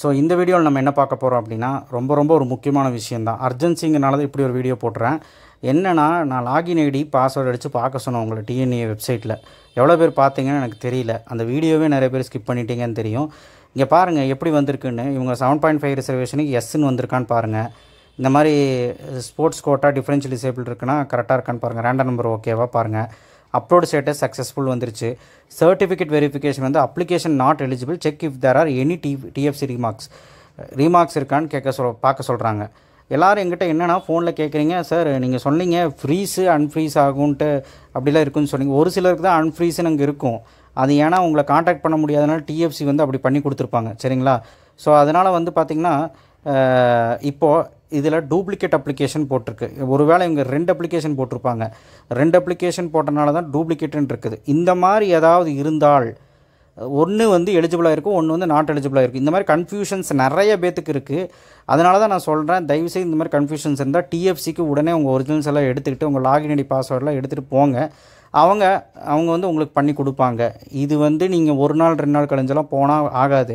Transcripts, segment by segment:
so இந்த வீடியோவில் நம்ம என்ன பார்க்க போகிறோம் அப்படின்னா ரொம்ப ரொம்ப ஒரு முக்கியமான விஷயந்தான் அர்ஜென்சிங்கனால இப்படி ஒரு வீடியோ போட்டுறேன் என்னென்னா நான் லாகின் ஐடி பாஸ்வேர்டு அடித்து பார்க்க சொன்னேன் உங்களை டிஎன்ஏ வெப்சைட்டில் எவ்வளோ பேர் பார்த்தீங்கன்னு எனக்கு தெரியல அந்த வீடியோவே நிறைய பேர் ஸ்கிப் பண்ணிட்டீங்கன்னு தெரியும் இங்கே பாருங்கள் எப்படி வந்திருக்குன்னு இவங்க செவன் பாயிண்ட் ஃபைவ் ரிசர்வேஷனுக்கு எஸ்ன்னு வந்திருக்கான்னு பாருங்கள் இந்த மாதிரி ஸ்போர்ட்ஸ் கோட்டா டிஃப்ரென்ஷியல் டிசேபிள் இருக்குன்னா கரெக்டாக இருக்கான்னு பாருங்கள் ரேண்டம் நம்பர் ஓகேவா பாருங்கள் அப்லோடு ஸ்டேட்டஸ் சக்ஸஸ்ஃபுல் வந்துருச்சு சர்டிஃபிகேட் வெரிஃபிகேஷன் வந்து application not eligible check if there are any D DFC remarks remarks இருக்கான்னு கேட்க சொல் பார்க்க சொல்கிறாங்க எல்லோரும் எங்கிட்ட என்னென்னா ஃபோனில் கேட்குறீங்க சார் நீங்கள் சொன்னீங்க ஃப்ரீஸு அன்ஃப்ரீஸ் ஆகும்ன்ட்டு அப்படிலாம் இருக்குன்னு சொன்னீங்க ஒரு சிலருக்கு தான் அன்ஃப்ரீஸுன்னு அங்கே இருக்கும் அது ஏன்னா உங்களை காண்டாக்ட் பண்ண முடியாதனால டிஎஃப்சி வந்து அப்படி பண்ணி கொடுத்துருப்பாங்க சரிங்களா ஸோ அதனால் வந்து பார்த்திங்கன்னா இப்போது இதில் டூப்ளிகேட் அப்ளிகேஷன் போட்டிருக்கு ஒருவேளை இவங்க ரெண்டு அப்ளிகேஷன் போட்டிருப்பாங்க ரெண்டு அப்ளிகேஷன் போட்டனால தான் டூப்ளிகேட்டுன்னு இருக்குது இந்த மாதிரி ஏதாவது இருந்தால் ஒன்று வந்து எலிஜிபிளாக இருக்கும் ஒன்று வந்து நாட் எலிஜிபிளாக இருக்கும் இந்த மாதிரி கன்ஃபியூஷன்ஸ் நிறைய பேத்துக்கு இருக்குது அதனால தான் நான் சொல்கிறேன் தயவுசெய்து இந்த மாதிரி கன்ஃபியூஷன்ஸ் இருந்தால் டிஎஃப்சிக்கு உடனே உங்கள் ஒரிஜினல்ஸ் எல்லாம் எடுத்துக்கிட்டு உங்கள் லாகின் ஐடி பாஸ்வேர்டெலாம் எடுத்துகிட்டு போங்க அவங்க அவங்க வந்து உங்களுக்கு பண்ணி கொடுப்பாங்க இது வந்து நீங்கள் ஒரு நாள் ரெண்டு நாள் கழிஞ்செல்லாம் போனால் ஆகாது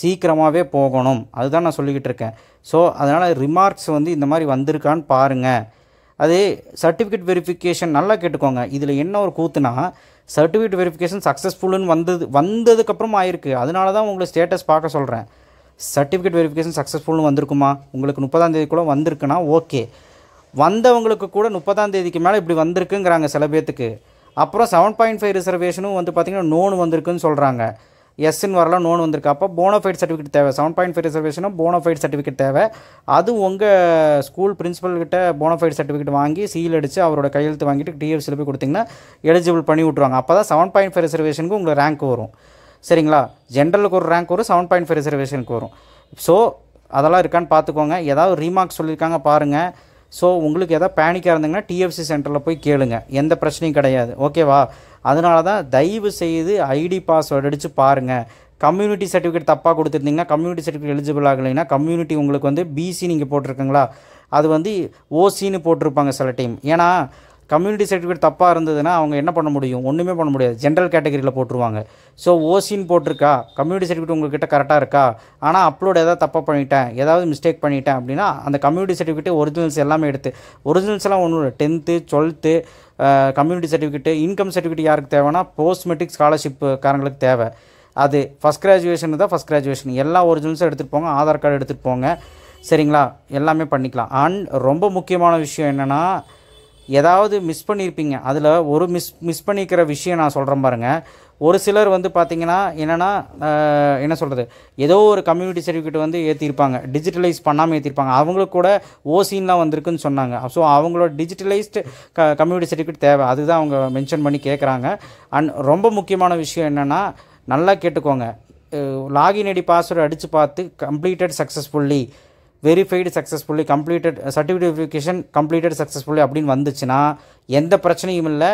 சீக்கிரமாகவே போகணும் அதுதான் நான் சொல்லிக்கிட்டு இருக்கேன் ஸோ அதனால் ரிமார்க்ஸ் வந்து இந்த மாதிரி வந்திருக்கான்னு பாருங்கள் அது சர்டிஃபிகேட் வெரிஃபிகேஷன் நல்லா கேட்டுக்கோங்க இதில் என்ன ஒரு கூத்துனா சர்டிஃபிகேட் வெரிஃபிகேஷன் சக்ஸஸ்ஃபுல்லுன்னு வந்தது வந்ததுக்கப்புறம் ஆயிருக்கு அதனால தான் உங்களை ஸ்டேட்டஸ் பார்க்க சொல்கிறேன் சர்டிஃபிகேட் வெரிஃபிகேஷன் சக்ஸஸ்ஃபுல்னு வந்திருக்குமா உங்களுக்கு முப்பதாம் கூட வந்திருக்குன்னா ஓகே வந்தவங்களுக்கு கூட முப்பதாம் தேதிக்கு மேலே இப்படி வந்திருக்குங்கிறாங்க சில பேர்த்துக்கு அப்புறம் செவன் பாயிண்ட் ஃபைவ் ரிசர்வேஷனும் வந்து பார்த்திங்கன்னா நோன் வந்திருக்குன்னு சொல்கிறாங்க எஸ்ன்னு வரலாம் நோன் வந்திருக்கு அப்போ போனோஃபைட் சர்டிஃபிகேட் தேவை செவன் பாயிண்ட் ஃபைவ் ரிசர்வேஷனும் போனோஃபைட் சர்டிஃபிகேட் தேவை அது உங்கள் ஸ்கூல் பிரின்ஸிபல்கிட்ட போனோஃபைட் சர்டிஃபிகேட் வாங்கி சீல் அடித்து அவரோட கையெழுத்து வாங்கிட்டு டிஎஃப்சியில் போய் கொடுத்திங்கன்னா எலிஜிபிள் பண்ணி விட்ருவாங்க அப்போ தான் செவன் பாயிண்ட் ஃபைவ் ரிசர்வேஷனுக்கு உங்களுக்கு ரேங்க் வரும் சரிங்களா ஜென்ரலுக்கு ஒரு ரேங்க் வரும் செவன் பாயிண்ட் ஃபைவ் ரிசர்வேஷனுக்கு வரும் ஸோ அதெல்லாம் இருக்கான்னு பார்த்துக்கோங்க ஏதாவது ரீமார்க் சொல்லியிருக்காங்க பாருங்கள் ஸோ உங்களுக்கு எதாவது பேனிக்காக இருந்தீங்கன்னா டிஎஃப்சி சென்டரில் போய் கேளுங்க எந்த பிரச்சனையும் கிடையாது ஓகேவா அதனால தான் தயவு செய்து ஐடி பாஸ்வேர்டு அடித்து பாருங்கள் கம்யூனிட்டி சர்டிஃபிகேட் தப்பாக கொடுத்துருந்தீங்கன்னா கம்யூனிட்டி சர்டிஃபிகேட் எலிஜிபிள் ஆகலைன்னா கம்யூனிட்டி உங்களுக்கு வந்து பிசி நீங்கள் போட்டிருக்கீங்களா அது வந்து ஓசின்னு போட்டிருப்பாங்க சில டைம் ஏன்னா கம்யூனிட்டி சர்டிஃபிகேட் தப்பாக இருந்ததுன்னா அவங்க என்ன பண்ண முடியும் ஒன்றுமே பண்ண முடியாது ஜென்ரல் கேட்டகரியில் போட்டுருவாங்க ஸோ ஓசின்னு போட்டிருக்கா கம்யூனிட்டி சர்டிஃபிகேட் உங்கள்கிட்ட கரெக்டாக இருக்கா ஆனால் அப்லோட் ஏதாவது தப்பாக பண்ணிட்டேன் ஏதாவது மிஸ்டேக் பண்ணிட்டேன் அப்படின்னா அந்த கம்யூனிட்டி சர்டிஃபிகேட்டு ஒரிஜினல்ஸ் எல்லாமே எடுத்து ஒரிஜினல்ஸ்லாம் ஒன்றும் இல்லை tenth twelfth community certificate income certificate யாருக்கு தேவைன்னா போஸ்ட் மெட்ரிக் காரங்களுக்கு தேவை அது ஃபஸ்ட் கிராஜுவேஷன் தான் ஃபஸ்ட் கிராஜுவேஷன் எல்லா ஒரிஜினல்ஸும் எடுத்துகிட்டு போங்க ஆதார் கார்டு எடுத்துகிட்டு போங்க சரிங்களா எல்லாமே பண்ணிக்கலாம் அண்ட் ரொம்ப முக்கியமான விஷயம் என்னென்னா ஏதாவது மிஸ் பண்ணியிருப்பீங்க அதில் ஒரு மிஸ் மிஸ் பண்ணிக்கிற விஷயம் நான் சொல்கிறேன் பாருங்கள் ஒரு சிலர் வந்து பார்த்திங்கன்னா என்னென்னா என்ன சொல்கிறது ஏதோ ஒரு கம்யூனிட்டி சர்டிஃபிகேட் வந்து ஏற்றிருப்பாங்க டிஜிட்டலைஸ் பண்ணாமல் ஏற்றிருப்பாங்க அவங்களுக்கு கூட ஓசின்லாம் வந்திருக்குன்னு சொன்னாங்க ஸோ அவங்களோட டிஜிட்டலைஸ்டு க கம்யூனிட்டி சர்டிஃபிகேட் தேவை அதுதான் அவங்க மென்ஷன் பண்ணி கேட்குறாங்க அண்ட் ரொம்ப முக்கியமான விஷயம் என்னென்னா நல்லா கேட்டுக்கோங்க லாகின் ஐடி பாஸ்வேர்டு அடித்து பார்த்து completed successfully verified successfully completed verification completed successfully அப்படின்னு வந்துச்சுன்னா எந்த பிரச்சனையும் இல்லை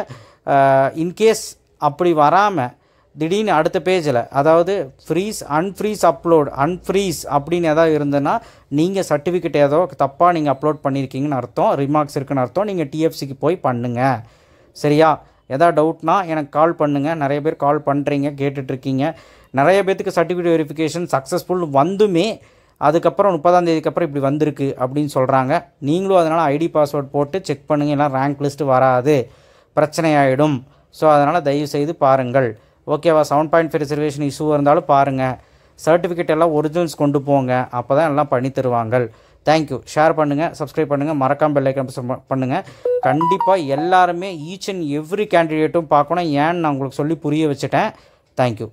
இன்கேஸ் uh, அப்படி வராமல் திடீர்னு அடுத்த பேஜில் அதாவது ஃப்ரீஸ் அன்ஃப்ரீஸ் அப்லோட் அன்ஃப்ரீஸ் அப்படின்னு எதாவது இருந்ததுன்னா நீங்கள் சர்டிஃபிகேட் ஏதோ தப்பாக நீங்கள் அப்லோட் பண்ணியிருக்கீங்கன்னு அர்த்தம் ரிமார்க்ஸ் இருக்குன்னு அர்த்தம் நீங்கள் டிஎஃப்சிக்கு போய் பண்ணுங்கள் சரியா எதாவது டவுட்னா எனக்கு கால் பண்ணுங்கள் நிறைய பேர் கால் பண்ணுறீங்க கேட்டுட்ருக்கீங்க நிறைய பேர்த்துக்கு சர்டிஃபிகேட் வெரிஃபிகேஷன் சக்ஸஸ்ஃபுல் வந்துமே அதுக்கப்புறம் முப்பதாம் தேதிக்கு அப்புறம் இப்படி வந்திருக்கு அப்படின்னு சொல்கிறாங்க நீங்களும் அதனால் ஐடி பாஸ்வேர்ட் போட்டு செக் பண்ணுங்கள் எல்லாம் ரேங்க் லிஸ்ட்டு வராது பிரச்சனையாயிடும் ஸோ அதனால் தயவு செய்து பாருங்கள் ஓகேவா seven point five reservation issue இருந்தாலும் பாருங்கள் சர்டிஃபிகேட் எல்லாம் ஒரிஜினல்ஸ் கொண்டு போங்க அப்போ தான் எல்லாம் பண்ணி தருவாங்க தேங்க்யூ ஷேர் பண்ணுங்கள் சப்ஸ்கிரைப் பண்ணுங்கள் மறக்காமல் ஐக்கன் பண்ணுங்கள் கண்டிப்பாக எல்லாருமே ஈச் அண்ட் எவ்ரி கேண்டிடேட்டும் பார்க்கணும் ஏன்னு நான் உங்களுக்கு சொல்லி புரிய வச்சுட்டேன் தேங்க்யூ